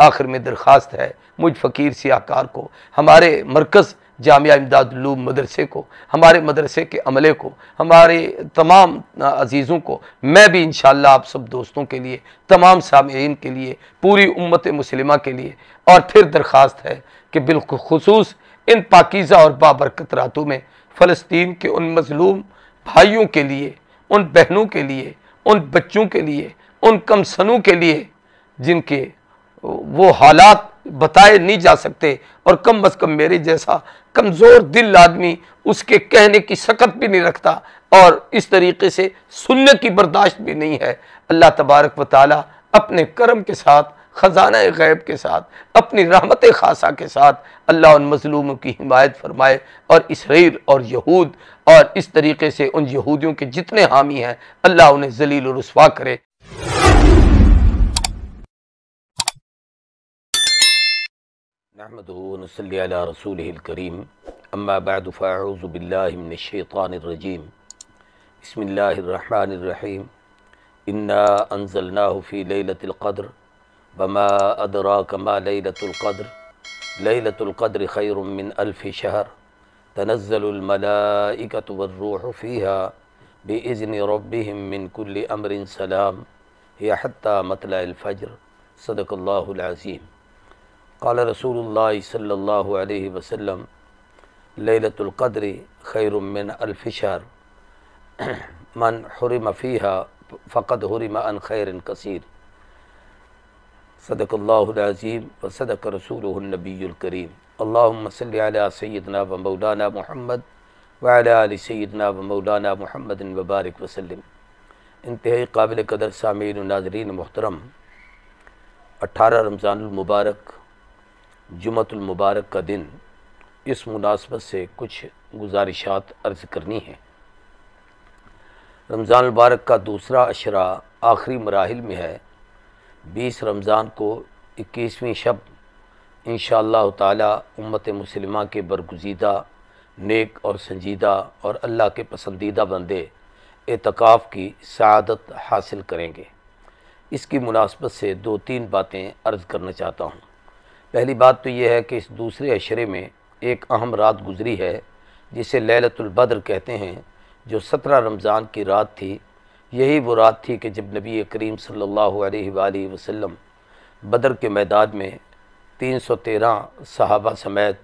आखिर में दरख्वास्त है मुझ फ़कीर सियाकार को हमारे मरकज़ जामिया इमदादलूम मदरसे को हमारे मदरसे के अमले को हमारे तमाम अजीज़ों को मैं भी इन आप सब दोस्तों के लिए तमाम सामीन के लिए पूरी उम्मत मुसलिमा के लिए और फिर दरख्वास्त है कि बिलखसूस इन पाकिज़ा और बाबरकत रातों में फ़लस्तीन के उन मजलूम भाइयों के लिए उन बहनों के लिए उन बच्चों के लिए उन कमसनों के लिए जिनके वो हालात बताए नहीं जा सकते और कम अज़ कम मेरे जैसा कमज़ोर दिल आदमी उसके कहने की शकत भी नहीं रखता और इस तरीके से सुनने की बर्दाश्त भी नहीं है अल्लाह तबारक व ताल अपने कर्म के साथ ख़जाना गैब के साथ अपनी रहमत खासा के साथ अल्लाह उन मजलूमों की हिमायत फरमाए और इसराइल और यहूद और इस तरीके से उन यहूदियों के जितने हामी हैं अल्लाह उन्हें जलील रसवा करे نحمده ونصلي على رسوله الكريم أما بعد فأعوذ بالله من الشيطان الرجيم بسم الله الرحمن الرحيم إنا أنزلناه في ليلة القدر وما أدراك ما ليلة القدر ليلة القدر خير من ألف شهر تنزل الملائكة والروح فيها بإذن ربهم من كل أمر سلام هي حتى مطلع الفجر صدق الله العظيم قال رسول الله صلى الله عليه وسلم ليلة القدر خير من ألف شهر من حرم فيها فقد حرم عن خير كثير صدق الله العظيم وصدق رسوله النبي الكريم اللهم صل على سيدنا ومولانا محمد وعلى آل سيدنا ومولانا محمد وبارك وسلم انتہائی قابل قدر سامعين و محترم 18 رمضان المبارک जुमतुलमबारक का दिन इस मुनासबत से कुछ गुजारिशात अर्ज़ करनी है रमज़ान मुबारक का दूसरा अशरा आखिरी मराहल में है बीस रमज़ान को इक्कीसवीं शब इन ताला उम्मत मुसलमा के बरगुजीदा नेक और संजीदा और अल्लाह के पसंदीदा बंदे एतकाफ़ की सदत हासिल करेंगे इसकी मुनासबत से दो तीन बातें अर्ज़ करना चाहता हूँ पहली बात तो यह है कि इस दूसरे अशरे में एक अहम रात गुजरी है जिसे बद्र कहते हैं जो सत्रह रमज़ान की रात थी यही वो रात थी कि जब नबी करीम सल्लल्लाहु अलैहि वसल्लम बदर के मैदान में तीन सौ तेरह सहाबा समेत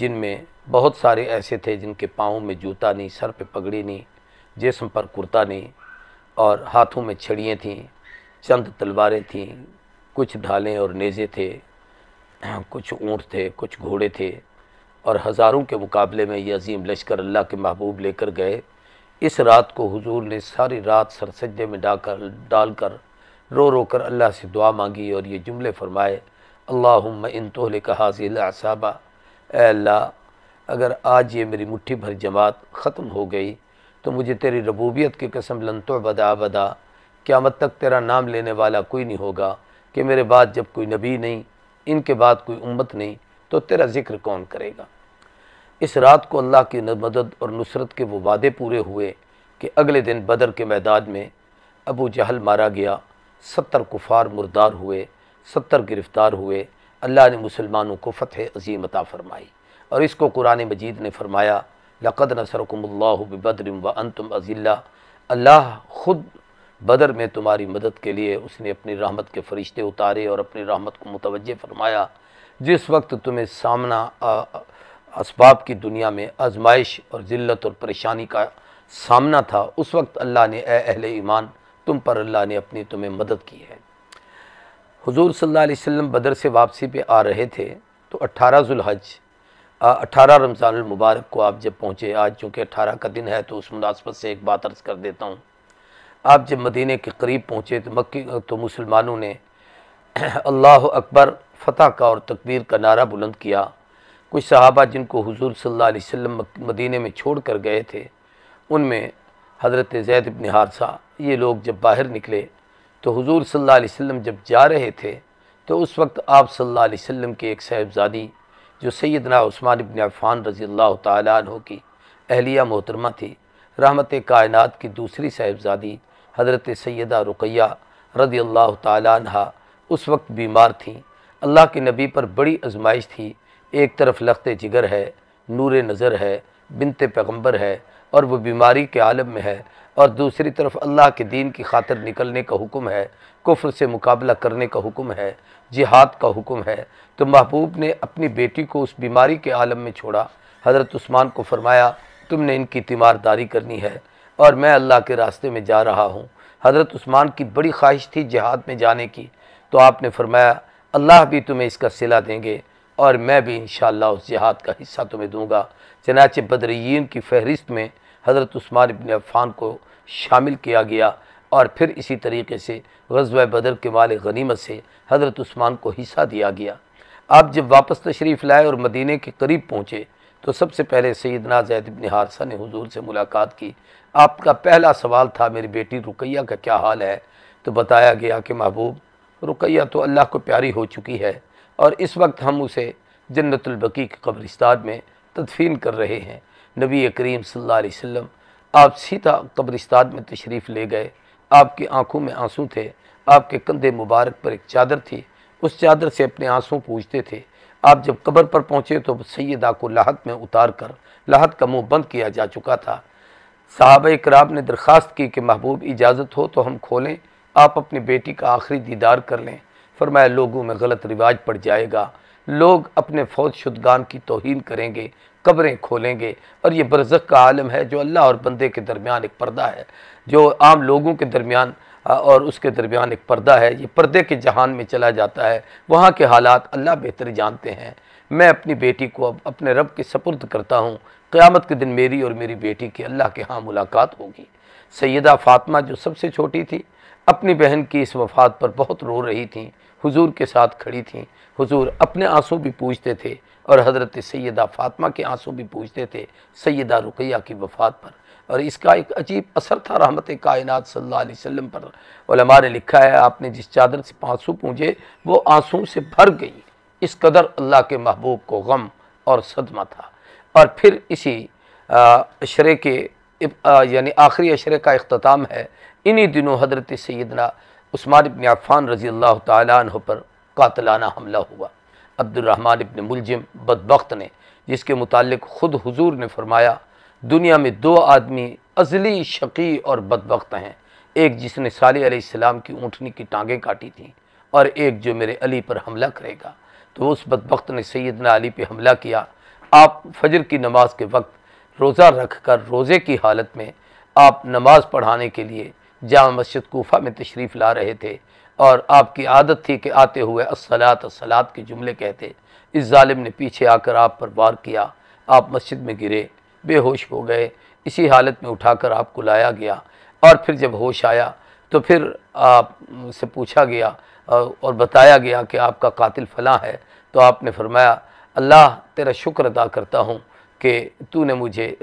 जिनमें बहुत सारे ऐसे थे जिनके पाँव में जूता नहीं सर पे पगड़ी नहीं जिसम पर कुर्ता नहीं और हाथों में छड़ियाँ थीं चंद तलवारें थीं कुछ ढालें और नेज़े थे हाँ, कुछ ऊँट थे कुछ घोड़े थे और हज़ारों के मुकाबले में ये अजीम लश्कर अल्लाह के महबूब लेकर गए इस रात को हुजूर ने सारी रात सरसजे में डाकर डाल कर रो रो कर अल्लाह से दुआ मांगी और ये जुमले फरमाए अल्लाह इन का हाजिल असाबा अल्लाह अगर आज ये मेरी मुट्ठी भर जमात ख़त्म हो गई तो मुझे तेरी रबूबियत की कसम लंतो बदा बदा क़्यामत तक तेरा नाम लेने वाला कोई नहीं होगा कि मेरे बाद जब कोई नबी नहीं इनके बाद कोई उम्मत नहीं तो तेरा जिक्र कौन करेगा इस रात को अल्लाह की मदद और नुसरत के वो वादे पूरे हुए कि अगले दिन बदर के मैदान में अबू जहल मारा गया सत्तर कुफार मुर्दार हुए सत्तर गिरफ़्तार हुए अल्लाह ने मुसलमानों को फ़तह अजीम अता फ़रमाई और इसको कुरान मजीद ने फ़रमाया लक़द बदरम व अनतम अज़िल्ला अल्लाह ख़ुद बदर में तुम्हारी मदद के लिए उसने अपनी रहमत के फरिश्ते उतारे और अपनी रहमत को मुतवजह फरमाया जिस वक्त तुम्हें सामना इसबाब की दुनिया में आजमाइश और ज़िल्त और परेशानी का सामना था उस वक्त अल्लाह ने अहल ईमान तुम पर अल्लाह ने अपनी तुम्हें मदद की है हुजूर सल्लल्लाहु अलैहि वसल्लम बदर से वापसी पे आ रहे थे तो अट्ठारह जुलहज अट्ठारह रमज़ान मुबारक को आप जब पहुँचे आज चूँकि अट्ठारह का दिन है तो उस मुनासबत से एक बात अर्ज़ कर देता हूँ आप जब मदीने के करीब पहुँचे तो मक्की तो मुसलमानों ने अल्लाह अकबर फ़तह का और तकबीर का नारा बुलंद किया कुछ सहाबा जिनको हुजूर सल्लल्लाहु अलैहि वसल्लम मदीने में छोड़ कर गए थे उनमें हज़रत जैद इबन हारसा ये लोग जब बाहर निकले तो हुजूर सल्लल्लाहु अलैहि वसल्लम जब जा रहे थे तो उस वक्त आप सल्लल्लाहु अलैहि वसल्लम के एक साहबजादी जो सैदना उस्मान इबन अफ़ान रज़ी अल्लाह तहों की अहलिया मोहतरमा थी रहमत कायनात की दूसरी साहबजादी हज़रत सैदा रुकैया रदी अल्लाह तहा उस वक्त बीमार थी अल्लाह के नबी पर बड़ी आजमाइश थी एक तरफ लख्त जिगर है नूर नज़र है बिनते पैगम्बर है और वह बीमारी के आलम में है और दूसरी तरफ अल्लाह के दीन की खातर निकलने का हुक्म है कुफ्र से मुकाबला करने का हुक्म है जिहाद का हुक्म है तो महबूब ने अपनी बेटी को उस बीमारी के आलम में छोड़ा हज़रत उस्मान को फरमाया तुमने इनकी तीमारदारी करनी है और मैं अल्लाह के रास्ते में जा रहा हूँ हज़रत उस्मान की बड़ी ख्वाहिश थी जिहाद में जाने की तो आपने फरमाया अल्लाह भी तुम्हें इसका सिला देंगे और मैं भी इन उस जिहाद का हिस्सा तुम्हें दूँगा चनाच बदरीन की फहरिस्त में हज़रत उस्मान इबन अफ़ान को शामिल किया गया और फिर इसी तरीके से गजब बदर के माल गनीमत से हज़रत उस्मान को हिस्सा दिया गया आप जब वापस तशरीफ़ लाए और मदीने के करीब पहुँचे तो सबसे पहले सैद नाजैद इबन हादसा ने हुजूर से मुलाकात की आपका पहला सवाल था मेरी बेटी रुकैया का क्या हाल है तो बताया गया कि महबूब रुकैया तो अल्लाह को प्यारी हो चुकी है और इस वक्त हम उसे जन्नतबकी के कब्रिस्तान में तदफीन कर रहे हैं नबी करीम सल्ला वम आप सीधा कब्रिस्तान में तशरीफ़ ले गए आपकी आंखों में आंसू थे आपके कंधे मुबारक पर एक चादर थी उस चादर से अपने आंसू पूछते थे आप जब कब्र पर पहुँचे तो सैदा को लाहत में उतार कर लाहत का मुँह बंद किया जा चुका था साहब कराब ने दरख्वास्त की कि महबूब इजाज़त हो तो हम खोलें आप अपनी बेटी का आखिरी दीदार कर लें फरमाया लोगों में गलत रिवाज पड़ जाएगा लोग अपने फौज शुदगान की तोहन करेंगे कब्रें खोलेंगे और ये बरज़ का आलम है जो अल्लाह और बंदे के दरमियान एक पर्दा है जो आम लोगों के दरमियान और उसके दरमियान एक पर्दा है ये पर्दे के जहान में चला जाता है वहाँ के हालात अल्लाह बेहतर जानते हैं मैं अपनी बेटी को अब अपने रब के सपुर्द करता हूँ क़्यामत के दिन मेरी और मेरी बेटी की अल्लाह के यहाँ मुलाकात होगी सैदा फातमा जो सबसे छोटी थी अपनी बहन की इस वफात पर बहुत रो रही थी हुजूर के साथ खड़ी थी हुजूर अपने आंसू भी पूछते थे और हज़रत सैदा फ़ातिमा के आंसू भी पूछते थे सैदा रुकैया की वफात पर और इसका एक अजीब असर था रहमत कायनात सल्लल्लाहु अलैहि वसल्लम पर ने लिखा है आपने जिस चादर से आंसू पूंजे वो आंसू से भर गई इस कदर अल्लाह के महबूब को गम और सदमा था और फिर इसी अशरे के यानी आखिरी अशरे का अख्ताम है इन्हीं दिनों हजरत सैदना उस्मान इबन अफ़ान रज़ी अल्लाह तह पर कातलाना हमला हुआ अब्दुलरहमान इबन मुलजिम बदबख्त ने जिसके मुतालिक ख़ुद हुजूर ने फरमाया दुनिया में दो आदमी अजली शकी और बदबक हैं एक जिसने साले अलैहिस्सलाम की ऊँटनी की टांगें काटी थी और एक जो मेरे अली पर हमला करेगा तो उस बदबक ने सैदना अली पर हमला किया आप फजर की नमाज के वक्त रोज़ा रख कर रोज़े की हालत में आप नमाज पढ़ाने के लिए जामा मस्जिद कोफा में तशरीफ़ ला रहे थे और आपकी आदत थी कि आते हुए असलात असलात के जुमले कहते इस ालिम ने पीछे आकर आप पर वार किया आप मस्जिद में गिरे बेहोश हो गए इसी हालत में उठाकर आपको लाया गया और फिर जब होश आया तो फिर आप से पूछा गया और बताया गया कि आपका कातिल फला है तो आपने फरमाया अल्लाह तेरा शुक्र अदा करता हूँ कि तूने मुझे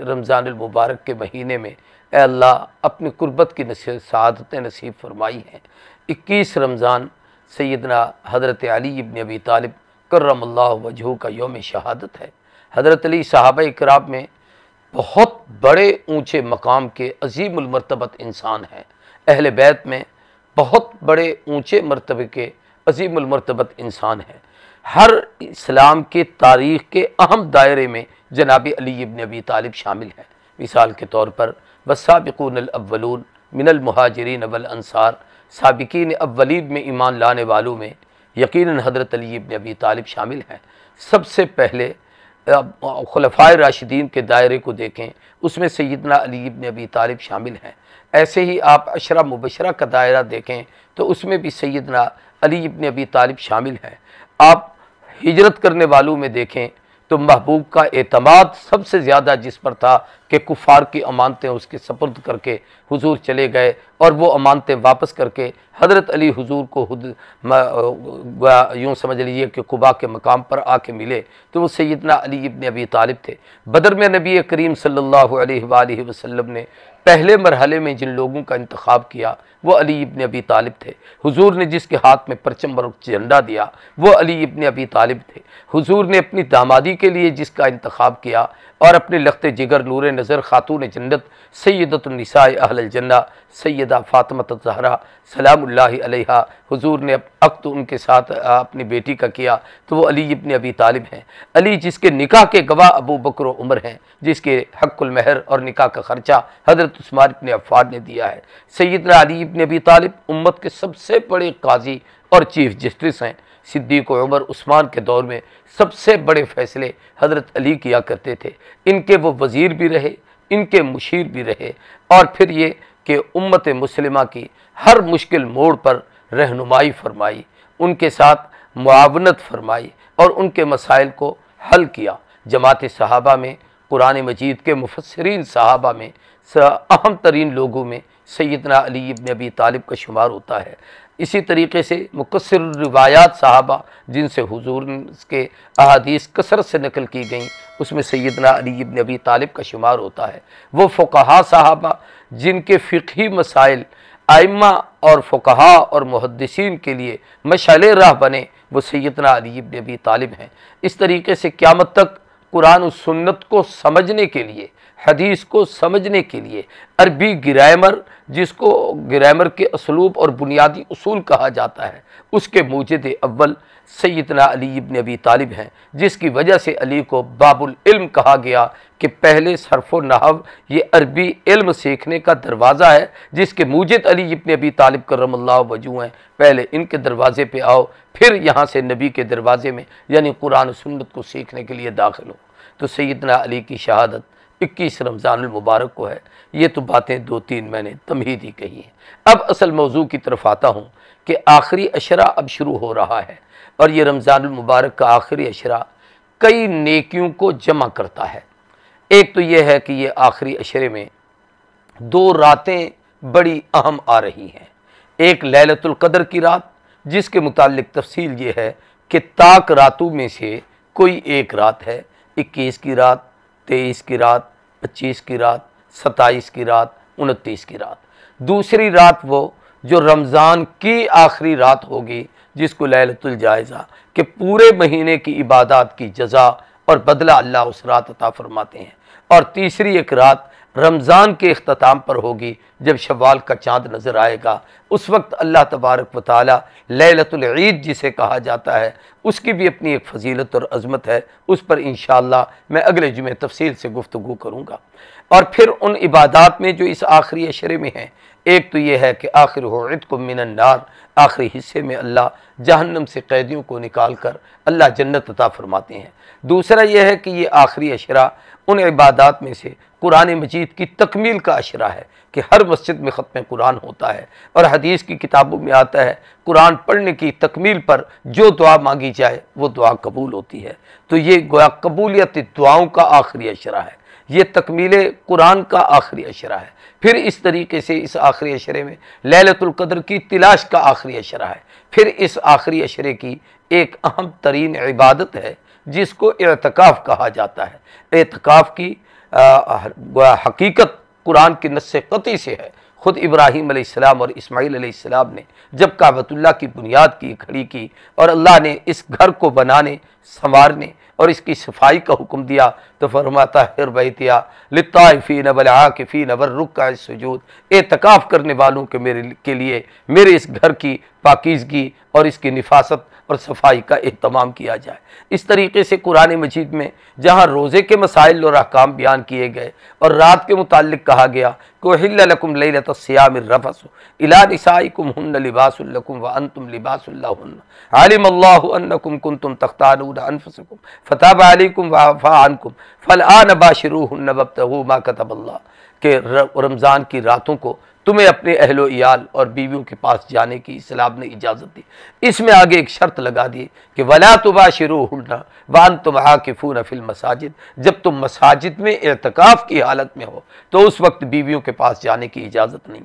मुबारक के महीने में ए अल्लाह अपनी कुर्बत की नसीब शहादतें नसीब फरमाई हैं इक्कीस रमज़ान सैदना हज़रत अली इबन अबी तालब करम्ला वजह का योम शहादत है हज़रत अली साहब कराब में बहुत बड़े ऊंचे मकाम के अजीमरतबत इंसान हैं अहल बैत में बहुत बड़े ऊंचे मरतबे के अजीमरतबत इंसान हैं हर इस्लाम के तारीख़ के अहम दायरे में जनाब अली इबन अबी तालिब शामिल हैं मिसाल के तौर पर वसाबिकून अव्वलून मिनल महाजरीन अवल अनसार सबकिन अवलीब में ईमान लाने वालों में यकीन हज़रत अली इबन अबी तालिब शामिल हैं सबसे पहले खलफा राशिदीन के दायरे को देखें उसमें सैदना अली इबन अभी तालिब शामिल हैं ऐसे ही आप अशरा मुबशरा का दायरा देखें तो उसमें भी सैदना अली इबन अबी तालब शामिल हैं आप हिजरत करने वालों में देखें तो महबूब का अतमाद सबसे ज़्यादा जिस पर था कि कुफार की अमानतें उसके सपुर्द करके हुजूर चले गए और वो अमानतें वापस करके हज़रत अली हुजूर को खुद यूँ समझ लीजिए कि कुबा के मकाम पर आके मिले तो वो सैदना अली इबन अबी तालिब थे बदर में नबी करीम सल्लल्लाहु अलैहि वसल्लम ने पहले मरहले में जिन लोगों का इंतखब किया वो अली इबन अबी तालिब थे हुजूर ने जिसके हाथ में परचम और झंडा दिया वो अली इबन अबी तालिब थे हुजूर ने अपनी दामादी के लिए जिसका इंतखब किया और अपने लखते जिगर नूर नज़र खातून जन्नत सैदतनिसाए अहल जन्ना सैदा फ़ातमत जहरा सलामल हुजूर ने अक्त उनके साथ अपनी बेटी का किया तो वो अली इबन अबी तालिब हैं अली जिसके निकाह के गवाह अबू बकर उमर हैं जिसके महर और निकाह का ख़र्चा हज़रत उस्मान इबन अफ़ान ने दिया है सैदना अली इबन अबी तालिब उम्मत के सबसे बड़े काजी और चीफ़ जस्टिस हैं सिद्दीक उमर उस्मान के दौर में सबसे बड़े फ़ैसले हज़रत अली किया करते थे इनके वो वज़ीर भी रहे इनके मुशीर भी रहे और फिर ये कि उम्मत मुसलिमा की हर मुश्किल मोड़ पर रहनुमाई फरमाई उनके साथ मुआवनत फरमाई और उनके मसाइल को हल किया जमात सहाबा में कुरान मजीद के मुफसरीन सहाबा में अहम तरीन लोगों में सैदना अली इबन अबी तालिब का शुमार होता है इसी तरीके से मुकसर रिवायात साहबा जिनसे हुजूर के अहादीस कसरत से नकल की गई उसमें सैदना अली इबन अबी तालिब का शुमार होता है वो फ़ुकहा साहबा जिनके फ़िकी मसाइल आइमा और फ़ुकहा और मुहदसिन के लिए मशाल राह बने वो सैदना अली नबी अबी तालिब हैं इस तरीके से क्यामत तक कुरान और सुन्नत को समझने के लिए हदीस को समझने के लिए अरबी ग्रामर जिसको ग्रामर के असलूब और बुनियादी असूल कहा जाता है उसके मूजद अव्वल सैदना अली इबन अबी तालिब हैं जिसकी वजह से अली को बाबुल इल्म कहा गया कि पहले सरफ़ नहव ये अरबी इल्म सीखने का दरवाज़ा है जिसके मूजद अली इब्न अबी तालिब करमल्ला वजू हैं पहले इनके दरवाज़े पे आओ फिर यहाँ से नबी के दरवाज़े में यानी कुरान सुन्नत को सीखने के लिए दाखिल हो तो सैदना अली की शहादत इक्कीस रमज़ान मुबारक को है ये तो बातें दो तीन मैंने तमहीद ही कही हैं अब असल मौजू की तरफ आता हूँ कि आखिरी अशरा अब शुरू हो रहा है और ये रमज़ान मुबारक का आखिरी अशरा कई नेकियों को जमा करता है एक तो यह है कि ये आखिरी अशरे में दो रातें बड़ी अहम आ रही हैं एक ललतुल्कदर की रात जिसके मुतालिक तफसील ये है कि ताक रातों में से कोई एक रात है इक्कीस की रात तेईस की रात पच्चीस की रात सत्ताईस की रात उनतीस की रात दूसरी रात वो जो रमज़ान की आखिरी रात होगी जिसको लहलतुलजायज़ा के पूरे महीने की इबादत की जजा और बदला अल्लाह उस रात अता फरमाते हैं और तीसरी एक रात रमज़ान के अख्ताम पर होगी जब शवाल का चाँद नज़र आएगा उस वक्त अल्लाह तबारक व ताली जिसे कहा जाता है उसकी भी अपनी एक फजीलत और अज़मत है उस पर इन मैं अगले जुमे तफसील से गुफ्तु करूँगा और फिर उन इबादत में जो इस आखिरी अशरे में है एक तो ये है कि आखिर होत को मिनन्नार आखिरी हिस्से में अल्लाह जहन्नम से कैदियों को निकाल कर अल्लाह जन्नत अता फरमाते हैं दूसरा यह है कि ये आखिरी अशरा उन इबादत में से कुरान मजीद की तकमील का अशरा है कि हर मस्जिद में ख़त्म कुरान होता है और हदीस की किताबों में आता है कुरान पढ़ने की तकमील पर जो दुआ मांगी जाए वो दुआ कबूल होती है तो ये गोया कबूलियत दुआओं का आखिरी अशरा है ये तकमील कुरान का आखिरी अशरा है फिर इस तरीके से इस आखिरी अशरे में ललतुल्कदर की तलाश का आखिरी अशरा है फिर इस आखिरी अशरे की एक अहम तरीन इबादत है जिसको एतकाफ़ कहा जाता है एतकाफ़ की आ, हकीकत कुरान की नस्ती से है ख़ुद इब्राहीम आसमाम और इस्माईल ने जब काबतुल्ला की बुनियाद की खड़ी की और अल्लाह ने इस घर को बनाने संवारने और इसकी सफाई का हुक्म दिया तो फरमाता हर बैतिया लताफ़ी नबलाफ़ी नबर का सजूद एतकाफ़ करने वालों के मेरे के लिए मेरे इस घर की पाकिजगी और इसकी निफासत और सफाई का अहतमाम किया जाए इस तरीके से कुरान मजीद में जहाँ रोज़े के मसाइल और अहकाम बयान किए गए और रात के मुतालिक कहा गया कोहिल्लकुम लतम रफ़स इला नसाईकुम हन लिबासम व अनतुम लिबासम कुन तुम तख्तानफसकुम फ़ताब अलकुम वाफ़ानकुम फ़लान बाशरू हन बबतहू माकतबल्ला के रमज़ान की रातों को तुम्हें अपने अहलो याल और बीवियों के पास जाने की सलाब ने इजाज़त दी इसमें आगे एक शर्त लगा दी कि वला तुबा शुरू हुना वान तुम्हा के फ़ून फिल मसाजिद जब तुम मसाजिद में एहतकाफ़ की हालत में हो तो उस वक्त बीवियों के पास जाने की इजाज़त नहीं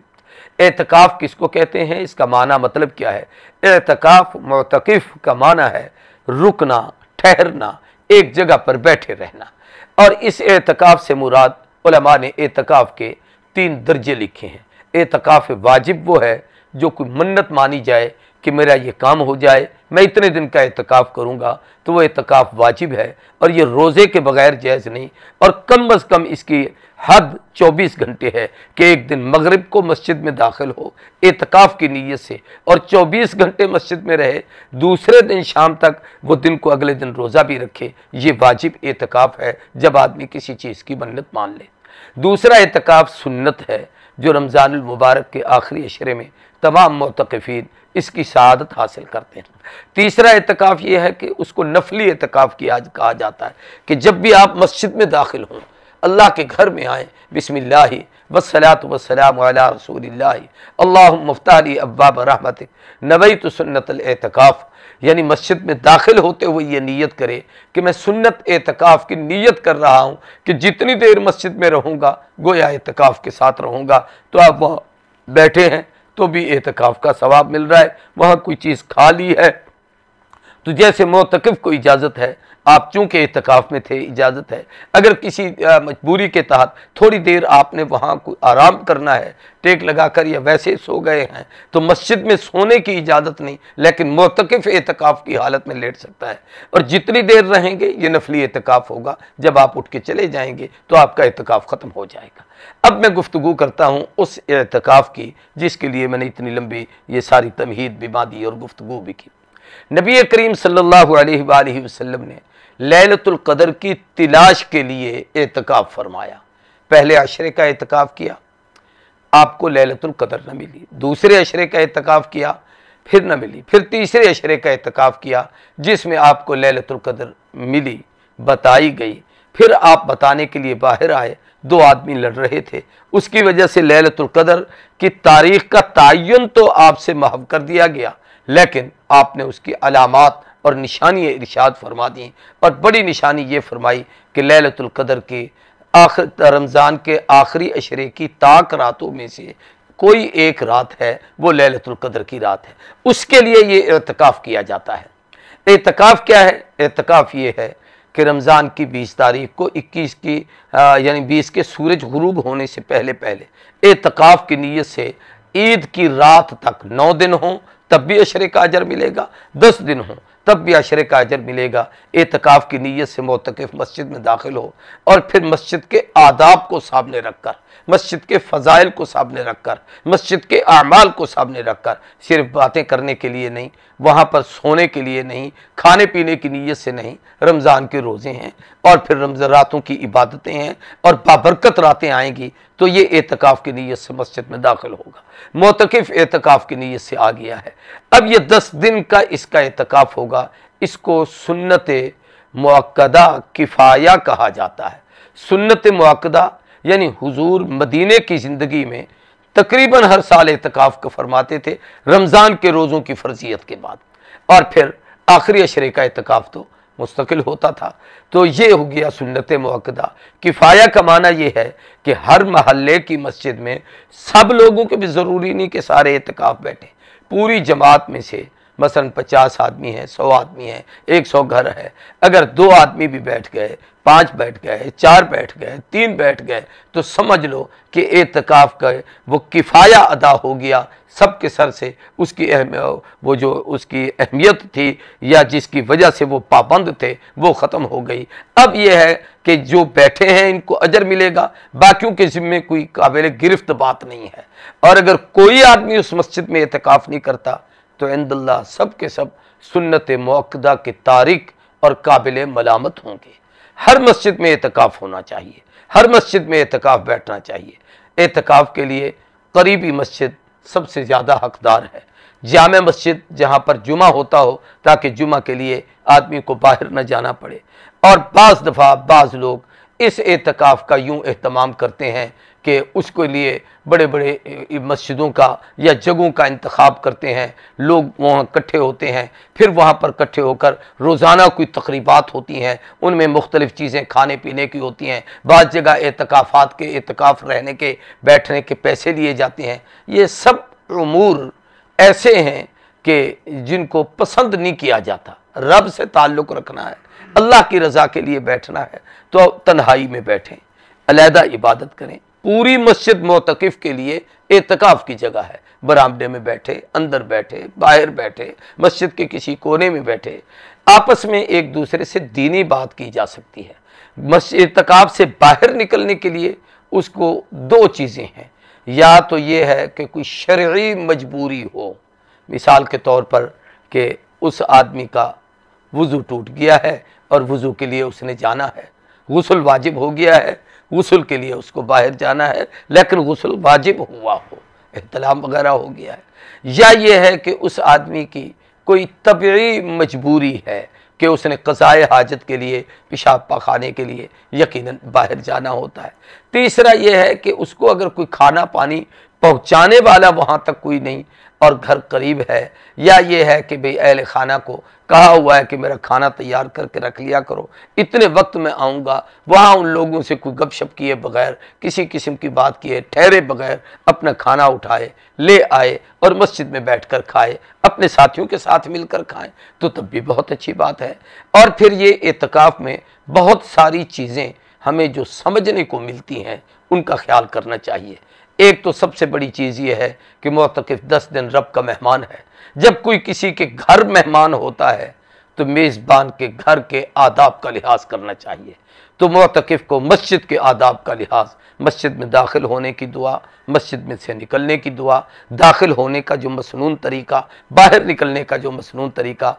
एहतकाफ़ किसको कहते हैं इसका माना मतलब क्या है एतकाफ़ मतकफ़ का माना है रुकना ठहरना एक जगह पर बैठे रहना और इस एहतकाफ़ से मुराद ने एहतकाफ़ के तीन दर्जे लिखे हैं एतकाफ वाजिब वो है जो कोई मन्नत मानी जाए कि मेरा ये काम हो जाए मैं इतने दिन का एतकाफ करूँगा तो वह एतकाफ वाजिब है और ये रोज़े के बगैर जायज़ नहीं और कम अज़ कम इसकी हद 24 घंटे है कि एक दिन मगरिब को मस्जिद में दाखिल हो एतकाफ़ की नीयत से और 24 घंटे मस्जिद में रहे दूसरे दिन शाम तक वो दिन को अगले दिन रोज़ा भी रखे ये वाजिब एतकाफ़ है जब आदमी किसी चीज़ की मन्नत मान ले दूसरा एतकाफ सुन्नत है जो रमज़ानमबारक के आखिरी अशरे में तमाम मतकफ़ीन इसकी शहादत हासिल करते हैं तीसरा एतकाफ़ यह है कि उसको नफली एतकाफ़ की आज कहा जाता है कि जब भी आप मस्जिद में दाखिल हों अल्लाह के घर में आएँ बिसमिल्ला वसलात वसलाम रसूल अल्लाह मुफ्ताली अब्बाब रहमत नबई तो एतकाफ़ यानी मस्जिद में दाखिल होते हुए ये नीयत करे कि मैं सुन्नत एतकाफ़ की नीयत कर रहा हूँ कि जितनी देर मस्जिद में रहूँगा गोया एतकाफ़ के साथ रहूँगा तो आप वहाँ बैठे हैं तो भी एतकाफ़ का सवाब मिल रहा है वहाँ कोई चीज़ खा ली है तो जैसे मोतकफ़ को इजाज़त है आप चूंकि इतकाफ़ में थे इजाज़त है अगर किसी मजबूरी के तहत थोड़ी देर आपने वहाँ को आराम करना है टेक लगाकर या वैसे सो गए हैं तो मस्जिद में सोने की इजाज़त नहीं लेकिन मोतकफ़ एहतकाफ़ की हालत में लेट सकता है और जितनी देर रहेंगे ये नफली एतकाफ़ होगा जब आप उठ के चले जाएंगे तो आपका एतकाफ़ ख़त्म हो जाएगा अब मैं गुफ्तु करता हूँ उस एहतकाफ की जिसके लिए मैंने इतनी लंबी ये सारी तमहीद भी बाँधी और गुफ्तु भी की नबी करीम सल्लल्लाहु अलैहि वसल्लम ने ललतुल कदर की तलाश के लिए एहतिकाफ फरमाया पहले अशरे का एहतिकाफ किया आपको ललतुल कदर न मिली दूसरे अशरे का एहतिकाफ किया फिर न मिली फिर तीसरे अशरे का एहतिकाफ किया जिसमें आपको ललतुल कदर मिली बताई गई फिर आप बताने के लिए बाहर आए दो आदमी लड़ रहे थे उसकी वजह से ललतुल कदर की तारीख का तयन तो आपसे महव कर दिया गया लेकिन आपने उसकी अलामत और निशानी इरशाद फरमा दी और बड़ी निशानी ये फरमाई कि ललतुल्कदर के आखिर रमज़ान के आखिरी अशरे की ताक रातों में से कोई एक रात है वो ललतुल्कदर की रात है उसके लिए ये अरतकाफ़ किया जाता है एतकाफ़ क्या है एतकाफ़ ये है कि रमज़ान की बीस तारीख को इक्कीस की यानी बीस के सूरज गरूब होने से पहले पहले एतकाफ़ की नीयत से ईद की रात तक नौ दिन हों तब भी अशरे का अजर मिलेगा दस दिन हों तब भी अशर का अजर मिलेगा एतकाफ़ की नीयत से मोतकफ़ मस्जिद में दाखिल हो और फिर मस्जिद के आदाब को सामने रखकर मस्जिद के फ़जाइल को सामने रखकर मस्जिद के अमाल को सामने रखकर सिर्फ बातें करने के लिए नहीं वहाँ पर सोने के लिए नहीं खाने पीने की नीयत से नहीं रमज़ान के रोज़े हैं और फिर रमज़ रातों की इबादतें हैं और बाबरकत रातें आएँगी तो ये एहतिकाफ़ की नीयत से मस्जिद में दाखिल होगा मोतकफ़ एहतिकाफ़ की नीयत से आ गया है अब ये दस दिन का इसका एतकाफ़ होगा इसको सुन्नत मक्दा किफ़ाया कहा जाता है सुन्नत मक्दा यानी हुजूर मदीने की ज़िंदगी में तकरीबन हर साल एहतिकाफ़ को फरमाते थे रमज़ान के रोज़ों की फर्जियत के बाद और फिर आखिरी अशरे का एतकाफ़ तो मुस्तकिल होता था तो ये हो गया सुन्नत मक्दा किफ़ाया का माना यह है कि हर महल्ले की मस्जिद में सब लोगों के भी ज़रूरी नहीं कि सारे एतकाफ़ बैठे पूरी जमात में से मसलन पचास आदमी हैं सौ आदमी हैं एक सौ घर है अगर दो आदमी भी बैठ गए पांच बैठ गए चार बैठ गए तीन बैठ गए तो समझ लो कि एतकाफ़ का वो किफ़ाया अदा हो गया सब के सर से उसकी वो जो उसकी अहमियत थी या जिसकी वजह से वो पाबंद थे वो ख़त्म हो गई अब यह है कि जो बैठे हैं इनको अजर मिलेगा बाकियों के ज़िम्मे कोई काबिल गिरफ्त बात नहीं है और अगर कोई आदमी उस मस्जिद में एतकाफ़ नहीं करता तो इंदल्ला सब के सब सुन्नत मौकदा के तारिक और काबिल मलामत होंगे हर मस्जिद में एतकाफ़ होना चाहिए हर मस्जिद में एतकाफ़ बैठना चाहिए एतकाफ़ के लिए करीबी मस्जिद सबसे ज़्यादा हकदार है जाम मस्जिद जहाँ पर जुमा होता हो ताकि जुमा के लिए आदमी को बाहर न जाना पड़े और बाज़ दफ़ा बाज़ लोग इस एतकाफ़ का यूँ अहतमाम करते हैं कि उसके लिए बड़े बड़े मस्जिदों का या जगहों का इंतखब करते हैं लोग वहाँ इकट्ठे होते हैं फिर वहाँ पर इकट्ठे होकर रोज़ाना कोई तकरीबा होती हैं उनमें मुख्तलिफ़ चीज़ें खाने पीने की होती हैं बाद जगह एतकाफ़ात के एतकाफ़ रहने के बैठने के पैसे लिए जाते हैं ये सब अमूर ऐसे हैं कि जिनको पसंद नहीं किया जाता रब से ताल्लुक़ रखना है अल्लाह की रज़ा के लिए बैठना है तो तन्हाई में बैठें अलहदा इबादत करें पूरी मस्जिद मोतकफ़ के लिए एतकाफ़ की जगह है बरामदे में बैठे अंदर बैठे बाहर बैठे मस्जिद के किसी कोने में बैठे आपस में एक दूसरे से दीनी बात की जा सकती है मस्जिद एतकाफ़ से बाहर निकलने के लिए उसको दो चीज़ें हैं या तो ये है कि कोई शर्य मजबूरी हो मिसाल के तौर पर कि उस आदमी का वज़ू टूट गया है और वज़ू के लिए उसने जाना है गसल वाजिब हो गया है गसल के लिए उसको बाहर जाना है लेकिन गसल वाजिब हुआ हो अहतलाम वगैरह हो गया है या ये है कि उस आदमी की कोई तबी मजबूरी है कि उसने कज़ाए हाजत के लिए पेशाब पखाने के लिए यकीनन बाहर जाना होता है तीसरा यह है कि उसको अगर कोई खाना पानी पहुँचाने वाला वहाँ तक कोई नहीं और घर करीब है या ये है कि भाई अहल खाना को कहा हुआ है कि मेरा खाना तैयार करके रख लिया करो इतने वक्त में आऊँगा वहाँ उन लोगों से कोई गपशप किए बगैर किसी किस्म की बात किए ठहरे बगैर अपना खाना उठाए ले आए और मस्जिद में बैठ कर खाए अपने साथियों के साथ मिलकर खाएं तो तब भी बहुत अच्छी बात है और फिर ये एतकाफ़ में बहुत सारी चीज़ें हमें जो समझने को मिलती हैं उनका ख्याल करना चाहिए एक तो सबसे बड़ी चीज़ यह है कि मोतकफ़ दस दिन रब का मेहमान है जब कोई किसी के घर मेहमान होता है तो मेज़बान के घर के आदाब का लिहाज करना चाहिए तो मोतकफ़ को मस्जिद के आदाब का लिहाज मस्जिद में दाखिल होने की दुआ मस्जिद में से निकलने की दुआ दाखिल होने का जो मसनून तरीका बाहर निकलने का जो मसनून तरीका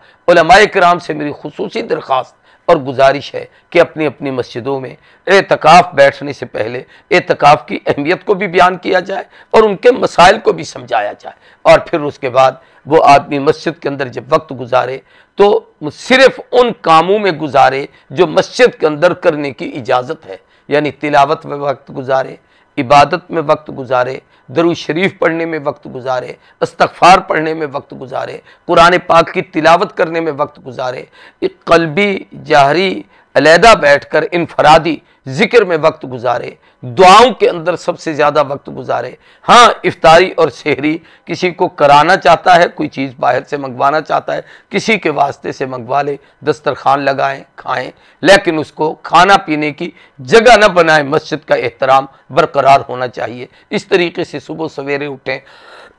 कराम से मेरी खसूसी दरख्वास्त और गुजारिश है कि अपनी अपनी मस्जिदों में एतकाफ़ बैठने से पहले एतकाफ़ की अहमियत को भी बयान किया जाए और उनके मसाइल को भी समझाया जाए और फिर उसके बाद वो आदमी मस्जिद के अंदर जब वक्त गुजारे तो सिर्फ़ उन कामों में गुजारे जो मस्जिद के अंदर करने की इजाज़त है यानी तिलावत में वक्त गुजारे इबादत में वक्त गुजारे दरू शरीफ पढ़ने में वक्त गुजारे इस्तफ़ार पढ़ने में वक्त गुजारे कुरान पाक की तिलावत करने में वक्त गुजारे एक कलबी जहरी अलहदा बैठ कर इनफरादी ज़िक्र में वक्त गुजारे दुआओं के अंदर सबसे ज़्यादा वक्त गुजारे हाँ इफ्तारी और शहरी किसी को कराना चाहता है कोई चीज़ बाहर से मंगवाना चाहता है किसी के वास्ते से मंगवा ले दस्तरखान लगाएं खाएं लेकिन उसको खाना पीने की जगह न बनाएं मस्जिद का एहतराम बरकरार होना चाहिए इस तरीके से सुबह सवेरे उठें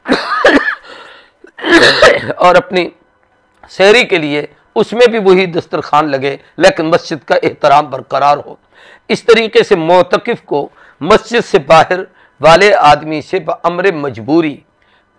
और अपनी शहरी के लिए उसमें भी वही दस्तरखान लगे लेकिन मस्जिद का एहतराम बरकरार हो इस तरीके से मोतकफ़ को मस्जिद से बाहर वाले आदमी से अमर मजबूरी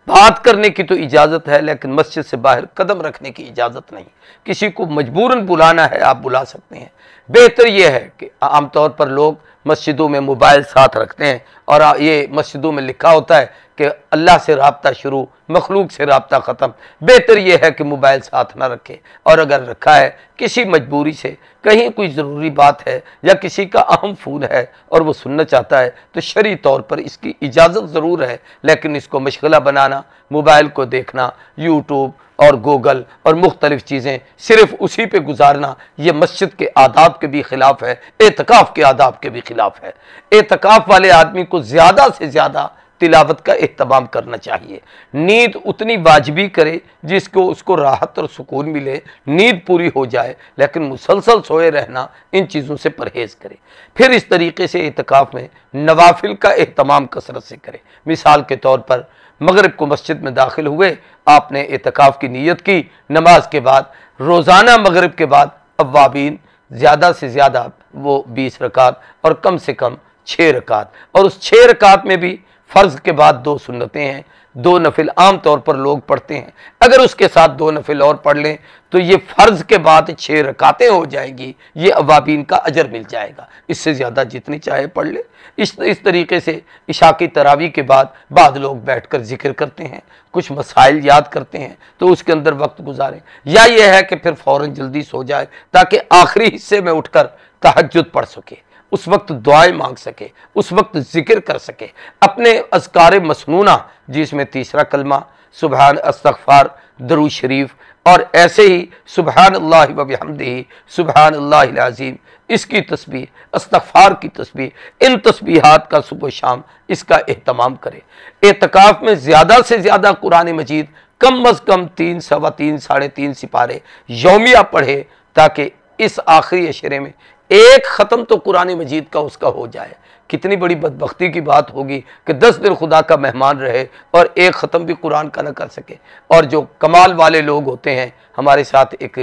बात करने की तो इजाज़त है लेकिन मस्जिद से बाहर कदम रखने की इजाज़त नहीं किसी को मजबूरन बुलाना है आप बुला सकते हैं बेहतर यह है कि आमतौर पर लोग मस्जिदों में मोबाइल साथ रखते हैं और ये मस्जिदों में लिखा होता है कि अल्लाह से रबता शुरू मखलूक से रबता ख़त्म बेहतर यह है कि मोबाइल साथ ना रखें और अगर रखा है किसी मजबूरी से कहीं कोई ज़रूरी बात है या किसी का अहम फ़ोन है और वो सुनना चाहता है तो शरी तौर पर इसकी इजाज़त ज़रूर है लेकिन इसको मशगला बनाना मोबाइल को देखना यूट्यूब और गूगल और मुख्तलिफ चीज़ें सिर्फ उसी पर गुजारना ये मस्जिद के आदाब के भी ख़िलाफ़ है एतकाफ़ के आदाब के भी ख़िलाफ़ है एहतिकाफ़ वाले आदमी को को ज़्यादा से ज़्यादा तिलावत का अहतमाम करना चाहिए नींद उतनी वाजबी करे जिसको उसको राहत और सुकून मिले नींद पूरी हो जाए लेकिन मुसलसल सोए रहना इन चीज़ों से परहेज़ करे फिर इस तरीके से इतकाफ़ में नवाफिल का अहतमाम कसरत से करे मिसाल के तौर पर मगरब को मस्जिद में दाखिल हुए आपने एतकाफ़ की नीयत की नमाज के बाद रोज़ाना मगरब के बाद अवाबीन ज़्यादा से ज़्यादा वो बीस रकात और कम से कम छः रकात और उस छः रकात में भी फ़र्ज़ के बाद दो सुन्नतें हैं दो नफिल आम तौर पर लोग पढ़ते हैं अगर उसके साथ दो नफिल और पढ़ लें तो ये फ़र्ज़ के बाद छः रकातें हो जाएंगी ये अवाबीन का अजर मिल जाएगा इससे ज़्यादा जितनी चाहे पढ़ लें इस इस तरीके से इशा की तरावी के बाद बाद लोग बैठ कर जिक्र करते हैं कुछ मसाइल याद करते हैं तो उसके अंदर वक्त गुजारें या यह है कि फिर फ़ौर जल्दी सो जाए ताकि आखिरी हिस्से में उठ कर तहजद पढ़ सके उस वक्त दुआएं मांग सके उस वक्त जिक्र कर सके अपने अजकार मसनूना जिसमें तीसरा कलमा सुबहान अस्तफ़ार दरू शरीफ और ऐसे ही सुबहान अल्लाह वबहमदी सुबहान अल्लाह अज़ीम इसकी तस्वीर अस्तफ़ार की तस्वीर इन तस्बीहात का सुबह शाम इसका अहतमाम करें एतकाफ़ में ज़्यादा से ज़्यादा कुरान मजीद कम अज़ कम तीन सवा तीन साढ़े तीन सिपारे यौमिया पढ़े ताकि इस आखिरी अशरे में एक ख़त्म तो कुरान मजीद का उसका हो जाए कितनी बड़ी बदबख्ती की बात होगी कि दस दिन खुदा का मेहमान रहे और एक ख़त्म भी कुरान का ना कर सके और जो कमाल वाले लोग होते हैं हमारे साथ एक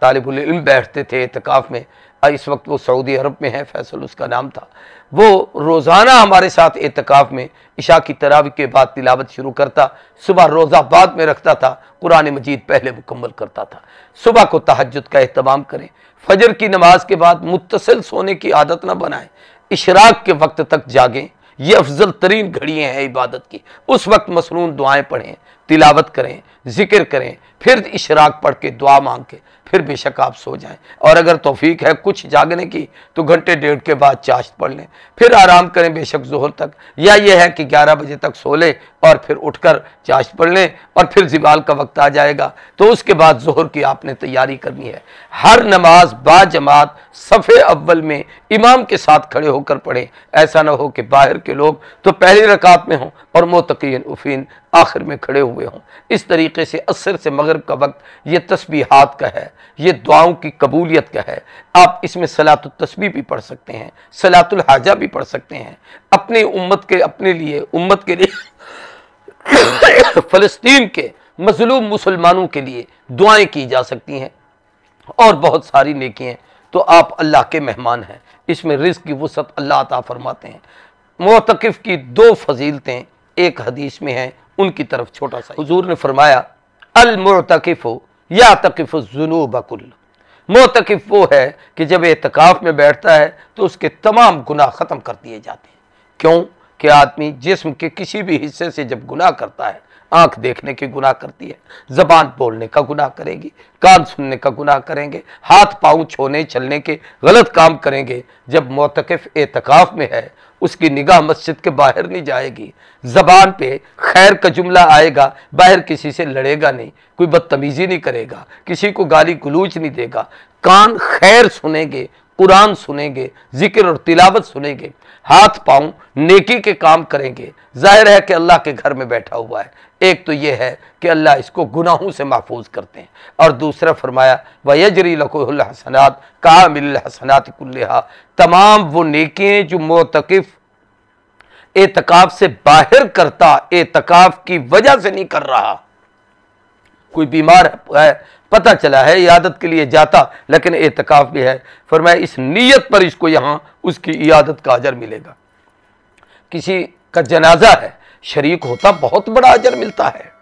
तालब बैठते थे इतकाफ़ में इस वक्त वो सऊदी अरब में है फैसल उसका नाम था वो रोज़ाना हमारे साथ एतकाफ़ में इशा की तरावी के बाद तिलावत शुरू करता सुबह रोज़ा बाद में रखता था कुरान मजीद पहले मुकम्मल करता था सुबह को तहजद का अहतमाम करें फजर की नमाज के बाद मुतसल सोने की आदत ना बनाएं इशराक के वक्त तक जागें ये अफजल तरीन घड़ियाँ हैं इबादत की उस वक्त मसरून दुआएँ पढ़ें तिलावत करें ज़िक्र करें फिर इशराक पढ़ के दुआ मांग के फिर बेशक आप सो जाएं और अगर तोफीक है कुछ जागने की तो घंटे डेढ़ के बाद चाश्त पढ़ लें फिर आराम करें बेशक जहर तक या यह है कि 11 बजे तक सो लें और फिर उठकर चाश्त पढ़ लें और फिर जिबाल का वक्त आ जाएगा तो उसके बाद जहर की आपने तैयारी करनी है हर नमाज बाजमात सफ़े अव्वल में इमाम के साथ खड़े होकर पढ़ें ऐसा ना हो कि बाहर के लोग तो पहली रकात में हों और मोतकीन उफ़ीन आखिर में खड़े हुए हों इस तरीके से असर से मगरब का वक्त ये तस्बीहात का है ये दुआओं की कबूलियत का है आप इसमें सलातुल तस्बी भी पढ़ सकते हैं सलातुल हाजा भी पढ़ सकते हैं अपने उम्मत के अपने लिए उम्मत के लिए फ़लस्तीन के मजलूम मुसलमानों के लिए दुआएं की जा सकती हैं और बहुत सारी नेकी हैं तो आप अल्लाह के मेहमान हैं इसमें रिज की वसत अल्लाह अता फरमाते हैं मोतकफ़ की दो फजीलतें एक हदीस में हैं उनकी तरफ छोटा सा हजूर ने फरमाया अलमतकफ़ या तकफ़ जुनूबकुल मोतकफ़ वो है कि जब एतकाफ़ में बैठता है तो उसके तमाम गुनाह ख़त्म कर दिए जाते हैं क्यों कि आदमी जिस्म के किसी भी हिस्से से जब गुनाह करता है आंख देखने की गुनाह करती है जबान बोलने का गुनाह करेगी कान सुनने का गुनाह करेंगे हाथ पांव छोने चलने के गलत काम करेंगे जब मोतकफ़ एतकाफ़ में है उसकी निगाह मस्जिद के बाहर नहीं जाएगी ज़बान पे खैर का जुमला आएगा बाहर किसी से लड़ेगा नहीं कोई बदतमीज़ी नहीं करेगा किसी को गाली गलूच नहीं देगा कान खैर सुनेंगे कुरान सुनेंगे जिक्र और तिलावत सुनेंगे हाथ पाँव नेकी के काम करेंगे जाहिर है कि अल्लाह के घर में बैठा हुआ है एक तो ये है कि अल्लाह इसको गुनाहों से महफूज करते हैं और दूसरा फरमाया व यजरी का मिलसनात कुल्हा तमाम वो नेकियाँ जो मोतकफ़ एतकाफ़ से बाहर करता एतकाफ़ की वजह से नहीं कर रहा कोई बीमार है पता चला है यादत के लिए जाता लेकिन एतकाफ़ भी है फिर मैं इस नीयत पर इसको यहाँ उसकी यादत का अजर मिलेगा किसी का जनाजा है शरीक होता बहुत बड़ा अजर मिलता है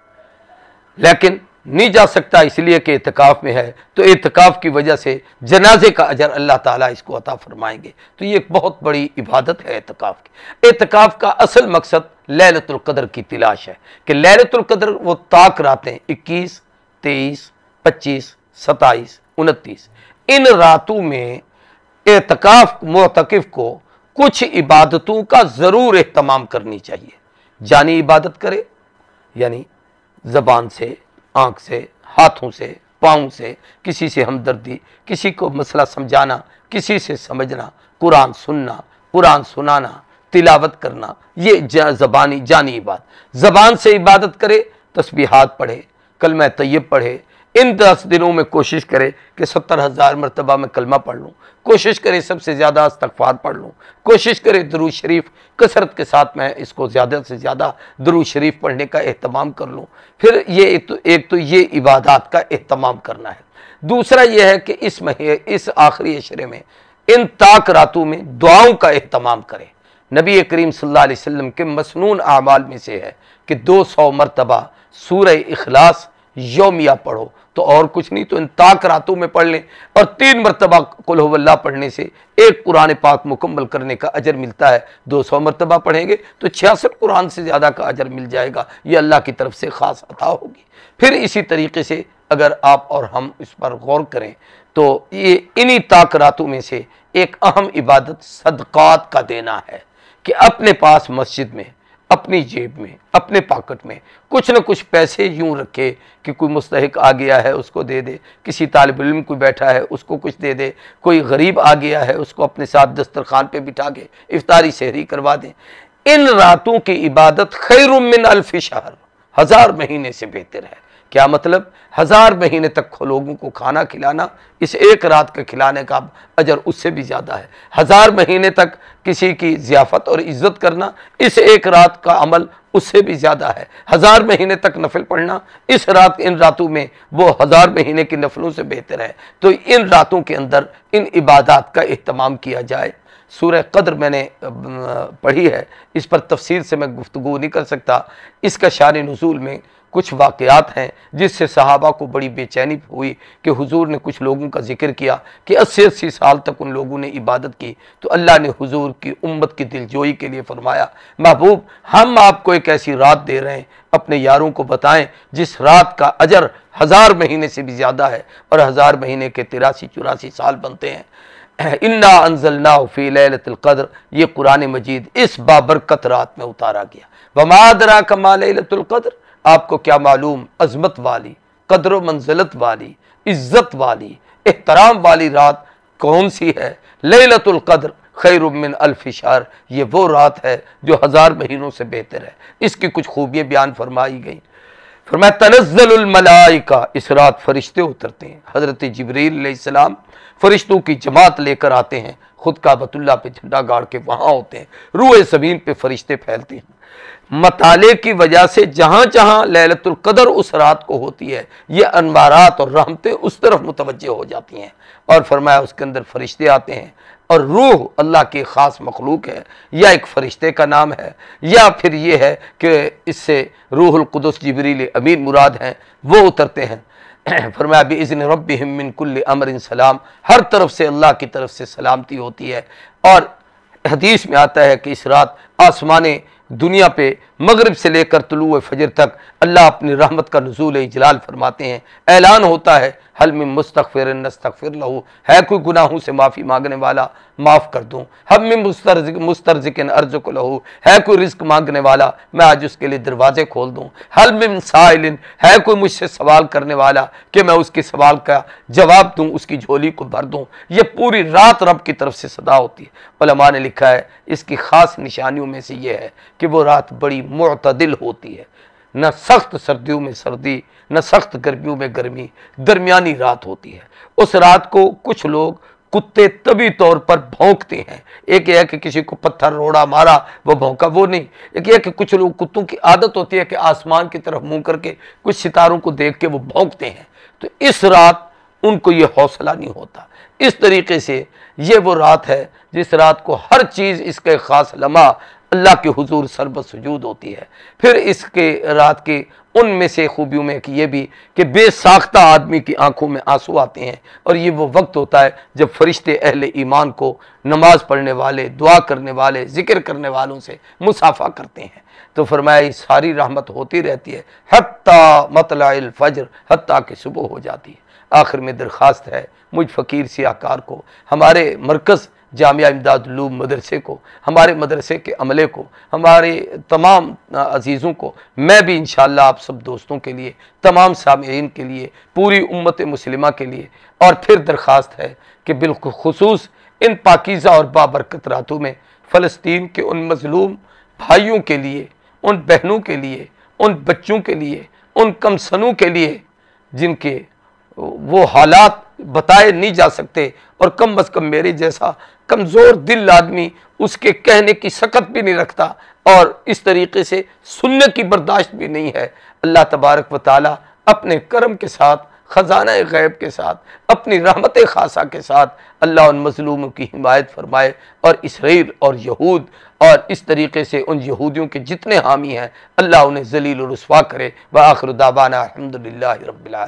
लेकिन नहीं जा सकता इसलिए कि एतकाफ़ में है तो एहतिकाफ की वजह से जनाजे का अजर अल्लाह ताला इसको अता फरमाएंगे तो ये एक बहुत बड़ी इबादत है एतकाफ़ की एतकाफ़ का असल मकसद ललतुल्कदर की तलाश है कि ललतुल्कदर वो ताक रातें इक्कीस तेईस पच्चीस सताईस उनतीस इन रातों में एतकाफ़ मतकफ़ को कुछ इबादतों का ज़रूर एहतमाम करनी चाहिए जानी इबादत करे यानी ज़बान से आँख से हाथों से पाँव से किसी से हमदर्दी किसी को मसला समझाना किसी से समझना कुरान सुनना कुरान सुनाना तिलावत करना ये ज़बानी जानी इबादत ज़बान से इबादत करे तस्बीहात पढ़े कलमा तैयब पढ़े इन दस दिनों में कोशिश करें कि सत्तर हज़ार मरतबा में कलमा पढ़ लूँ कोशिश करें सबसे ज़्यादा अस्तफ़ार पढ़ लूँ कोशिश करें दरू शरीफ कसरत के साथ मैं इसको ज़्यादा से ज़्यादा दरू शरीफ पढ़ने का अहतमाम कर लूँ फिर ये तो एक तो ये इबादत का अहतमाम करना है दूसरा यह है कि इस महीने इस आखिरी अशरे में इन ताक रातों में दुआओं का अहतमाम करें नबी करीम सल्लल्लाहु अलैहि वसल्लम के मसनून अमाल में से है कि दो सौ मरतबा सूर अखलास योमिया पढ़ो तो और कुछ नहीं तो इन ताक रातों में पढ़ लें और तीन मरतबा कुल्हवल्ला पढ़ने से एक कुरान पाक मुकम्मल करने का अजर मिलता है दो सौ मरतबा पढ़ेंगे तो छियासठ कुरान से ज़्यादा का अजर मिल जाएगा ये अल्लाह की तरफ से ख़ास अता होगी फिर इसी तरीके से अगर आप और हम इस पर गौर करें तो ये इन्हीं ताक रातों में से एक अहम इबादत सदक़ात का देना है कि अपने पास मस्जिद में अपनी जेब में अपने पॉकेट में कुछ ना कुछ पैसे यूं रखे कि कोई मुस्तक आ गया है उसको दे दे किसी तालब इम कोई बैठा है उसको कुछ दे दे कोई गरीब आ गया है उसको अपने साथ दस्तरखान पे बिठा के इफ्तारी शहरी करवा दें इन रातों की इबादत खैर मिन अल्फ शहर हज़ार महीने से बेहतर है क्या मतलब हज़ार महीने तक लोगों को खाना खिलाना इस एक रात के खिलाने का अजर उससे भी ज़्यादा है हज़ार महीने तक किसी की ज़ियाफ़त और इज़्ज़त करना इस एक रात का अमल उससे भी ज़्यादा है हज़ार महीने तक नफल पढ़ना इस रात इन रातों में वो हज़ार महीने की नफलों से बेहतर है तो इन रातों के अंदर इन इबादत का अहतमाम किया जाए सूर्य कदर मैंने पढ़ी है इस पर तफसील से मैं गुफ्तु नहीं कर सकता इसका शान नज़ूल में कुछ वाक़ात हैं जिससे सहाबा को बड़ी बेचैनी हुई कि हुजूर ने कुछ लोगों का जिक्र किया कि अस्सी अस्सी साल तक उन लोगों ने इबादत की तो अल्लाह ने हुजूर की उम्मत की दिलजोई के लिए फरमाया महबूब हम आपको एक ऐसी रात दे रहे हैं अपने यारों को बताएं जिस रात का अजर हज़ार महीने से भी ज़्यादा है और हज़ार महीने के तिरासी चौरासी साल बनते हैं इन्ना अनजलना फ़ी लतुल्क़द्र ये कुरान मजीद इस बाबरकत रात में उतारा गया वमादरा कमा आपको क्या मालूम अजमत वाली कदर मंजिलत वाली इज़्ज़त वाली एहतराम वाली रात कौन सी है लतुल्क़द्र खैरमिन अलफिशार ये वो रात है जो हज़ार महीनों से बेहतर है इसकी कुछ खूबियाँ बयान फरमाई गई फरमाया का इस रात फरिश्ते उतरते हैं हज़रत जबरील सलाम फरिश्तों की जमात लेकर आते हैं खुद का बतुल्ला पे झंडा गाड़ के वहाँ होते हैं रूए ज़मीन पे फरिश्ते फैलते हैं मताले की वजह से जहाँ जहाँ ललतुल्कदर उस रात को होती है ये अनवारात और रहमतें उस तरफ मुतवजह हो जाती हैं और फरमाया उसके अंदर फरिश्ते आते हैं और रूह अल्लाह की ख़ास मखलूक है या एक फ़रिश्ते का नाम है या फिर ये है कि इससे रूहुल कुदस जबरीले अमीर मुराद हैं वो उतरते हैं फरमाया बिजन रबिन कुल्ल अमर सलाम हर तरफ से अल्लाह की तरफ से सलामती होती है और हदीस में आता है कि इस रात आसमान दुनिया पे मगरब से लेकर तलु फजर तक अल्लाह अपनी रहमत का नजूल इजलाल फरमाते हैं ऐलान होता है हल में मुस्तफ़िर नस्तफ़िर लहू है कोई गुनाहों से माफ़ी मांगने वाला माफ़ कर दूँ हम में मुस्तरज मुस्तरजिकन अर्ज को लहू है कोई रिस्क मांगने वाला मैं आज उसके लिए दरवाजे खोल दूँ हल में साइलिन है कोई मुझसे सवाल करने वाला कि मैं उसके सवाल का जवाब दूँ उसकी झोली को भर दूँ यह पूरी रात रब की तरफ से सदा होती है ने लिखा है इसकी ख़ास निशानियों में से यह है कि वो रात बड़ी मतदिल होती है न सख्त सर्दियों में सर्दी न सख्त गर्मियों में गर्मी दरमियानी रात होती है उस रात को कुछ लोग कुत्ते तभी तौर पर भौंकते हैं एक यह कि किसी को पत्थर रोड़ा मारा वो भौंका वो नहीं एक यह कि कुछ लोग कुत्तों की आदत होती है कि आसमान की तरफ मुंह करके कुछ सितारों को देख के वो भौंकते हैं तो इस रात उनको ये हौसला नहीं होता इस तरीके से ये वो रात है जिस रात को हर चीज़ इसके ख़ास लम्हा अल्लाह के हुजूर सरबसजूद होती है फिर इसके रात के उनमें से खूबियों में एक यह भी कि बेसाख्ता आदमी की आंखों में आंसू आते हैं और ये वो वक्त होता है जब फरिश्ते अहल ईमान को नमाज पढ़ने वाले दुआ करने वाले ज़िक्र करने वालों से मुसाफा करते हैं तो फरमाया सारी रहमत होती रहती है मतला फजर हती के सुबह हो जाती है आखिर में दरख्वास्त है मुझ फ़कीर सियाकार को हमारे मरकज़ जामिया इमदादलूम मदरसे को हमारे मदरसे के अमले को हमारे तमाम अजीज़ों को मैं भी इन आप सब दोस्तों के लिए तमाम सामीन के लिए पूरी उम्मत मुसलिमा के लिए और फिर दरख्वास्त है कि बिलखसूस इन पाकिज़ा और बाबरकत रातों में फ़लस्तीन के उन मजलूम भाइयों के लिए उन बहनों के लिए उन बच्चों के लिए उन कमसनों के लिए जिनके वो हालात बताए नहीं जा सकते और कम अज कम मेरे जैसा कमज़ोर दिल आदमी उसके कहने की शक्त भी नहीं रखता और इस तरीके से सुनने की बर्दाश्त भी नहीं है अल्लाह तबारक व ताल अपने कर्म के साथ ख़जाना गैब के साथ अपनी रहमत खासा के साथ अल्लाह उन मजलूमों की हिमायत फरमाए और इसराइल और यहूद और इस तरीके से उन यहूदियों के जितने हामी हैं अल्लाह उन्हें जलील रसवा करे व आखिर दाबाना अलहमदिल्ला रबाल